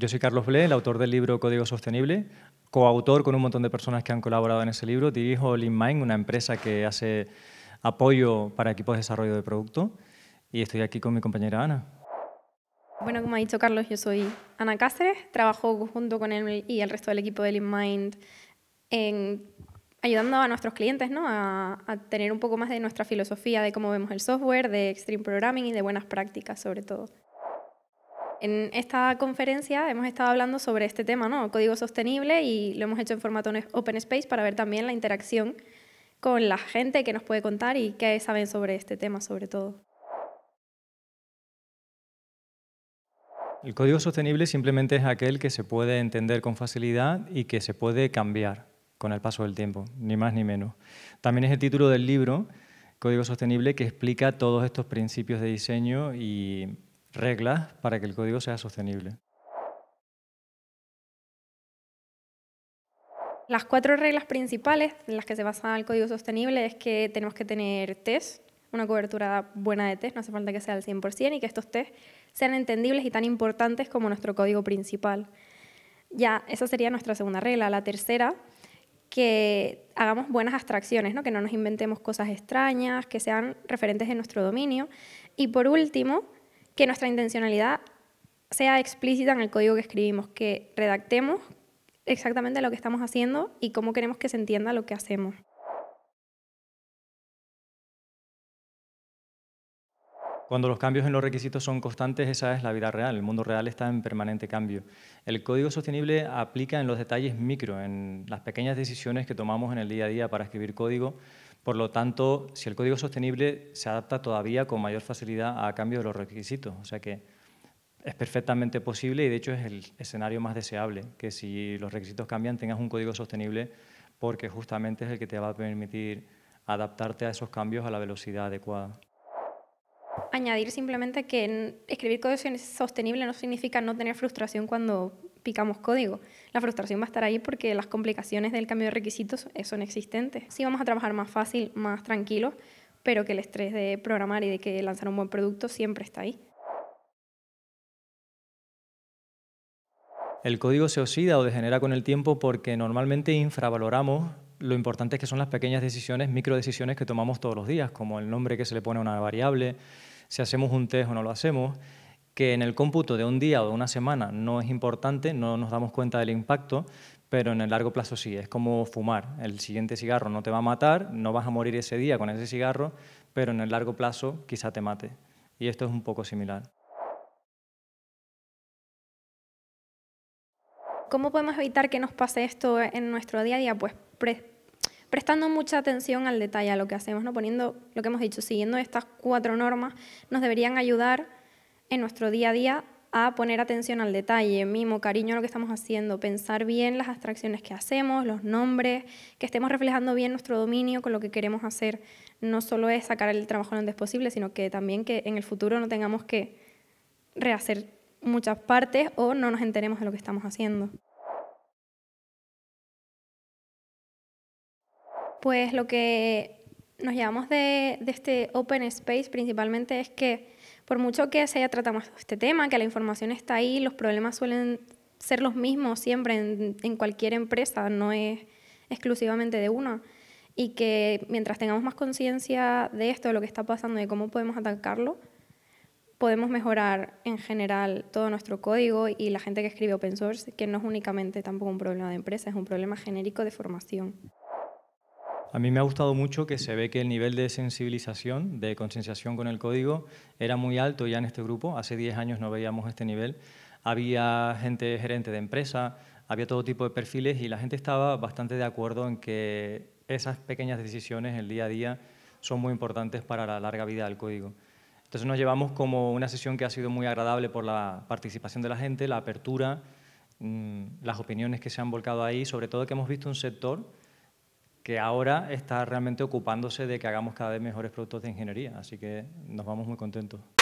Yo soy Carlos Ble, el autor del libro Código Sostenible, coautor con un montón de personas que han colaborado en ese libro. Dirijo LeanMind, una empresa que hace apoyo para equipos de desarrollo de producto. Y estoy aquí con mi compañera Ana. Bueno, como ha dicho Carlos, yo soy Ana Cáceres. Trabajo junto con él y el resto del equipo de LeanMind en ayudando a nuestros clientes a, tener un poco más de nuestra filosofía de cómo vemos el software, de extreme programming y de buenas prácticas sobre todo en esta conferencia hemos estado hablando sobre este tema, ¿no? Código sostenible y lo hemos hecho en formato open space para ver también la interacción con la gente que nos puede contar y qué saben sobre este tema sobre todo. El código sostenible simplemente es aquel que se puede entender con facilidad y que se puede cambiar con el paso del tiempo, ni más ni menos. También es el título del libro, Código Sostenible, que explica todos estos principios de diseño y reglas para que el código sea sostenible. Las cuatro reglas principales en las que se basa el código sostenible es que tenemos que tener test, una cobertura buena de test, no hace falta que sea al 100% y que estos test sean entendibles y tan importantes como nuestro código principal. Ya, esa sería nuestra segunda regla. La tercera, que hagamos buenas abstracciones, ¿no? que no nos inventemos cosas extrañas, que sean referentes de nuestro dominio. Y por último, que nuestra intencionalidad sea explícita en el código que escribimos, que redactemos exactamente lo que estamos haciendo y cómo queremos que se entienda lo que hacemos. Cuando los cambios en los requisitos son constantes, esa es la vida real. El mundo real está en permanente cambio. El código sostenible aplica en los detalles micro, en las pequeñas decisiones que tomamos en el día a día para escribir código, por lo tanto, si el código sostenible, se adapta todavía con mayor facilidad a cambio de los requisitos. O sea que es perfectamente posible y de hecho es el escenario más deseable, que si los requisitos cambian tengas un código sostenible porque justamente es el que te va a permitir adaptarte a esos cambios a la velocidad adecuada. Añadir simplemente que escribir código sostenible no significa no tener frustración cuando picamos código. La frustración va a estar ahí porque las complicaciones del cambio de requisitos eh, son existentes. Sí vamos a trabajar más fácil, más tranquilo pero que el estrés de programar y de que lanzar un buen producto siempre está ahí. El código se oxida o degenera con el tiempo porque normalmente infravaloramos lo importante que son las pequeñas decisiones, microdecisiones que tomamos todos los días, como el nombre que se le pone a una variable, si hacemos un test o no lo hacemos, que en el cómputo de un día o de una semana no es importante, no nos damos cuenta del impacto, pero en el largo plazo sí, es como fumar. El siguiente cigarro no te va a matar, no vas a morir ese día con ese cigarro, pero en el largo plazo quizá te mate. Y esto es un poco similar. ¿Cómo podemos evitar que nos pase esto en nuestro día a día? Pues prestando mucha atención al detalle, a lo que hacemos, ¿no? poniendo lo que hemos dicho, siguiendo estas cuatro normas, nos deberían ayudar en nuestro día a día a poner atención al detalle, mimo, cariño a lo que estamos haciendo, pensar bien las abstracciones que hacemos, los nombres, que estemos reflejando bien nuestro dominio con lo que queremos hacer. No solo es sacar el trabajo lo es posible, sino que también que en el futuro no tengamos que rehacer muchas partes o no nos enteremos de lo que estamos haciendo. Pues lo que nos llevamos de este open space principalmente es que por mucho que se haya tratado este tema, que la información está ahí, los problemas suelen ser los mismos siempre en, cualquier empresa, no es exclusivamente de una. Y que mientras tengamos más conciencia de esto, de lo que está pasando, y de cómo podemos atacarlo, podemos mejorar en general todo nuestro código y la gente que escribe open source, que no es únicamente tampoco un problema de empresa, es un problema genérico de formación. A mí me ha gustado mucho que se ve que el nivel de sensibilización, de concienciación con el código, era muy alto ya en este grupo. Hace 10 años no veíamos este nivel. Había gente gerente de empresa, había todo tipo de perfiles y la gente estaba bastante de acuerdo en que esas pequeñas decisiones, el día a día, son muy importantes para la larga vida del código. Entonces nos llevamos como una sesión que ha sido muy agradable por la participación de la gente, la apertura, mm, las opiniones que se han volcado ahí, sobre todo que hemos visto un sector que ahora está realmente ocupándose de que hagamos cada vez mejores productos de ingeniería. Así que nos vamos muy contentos.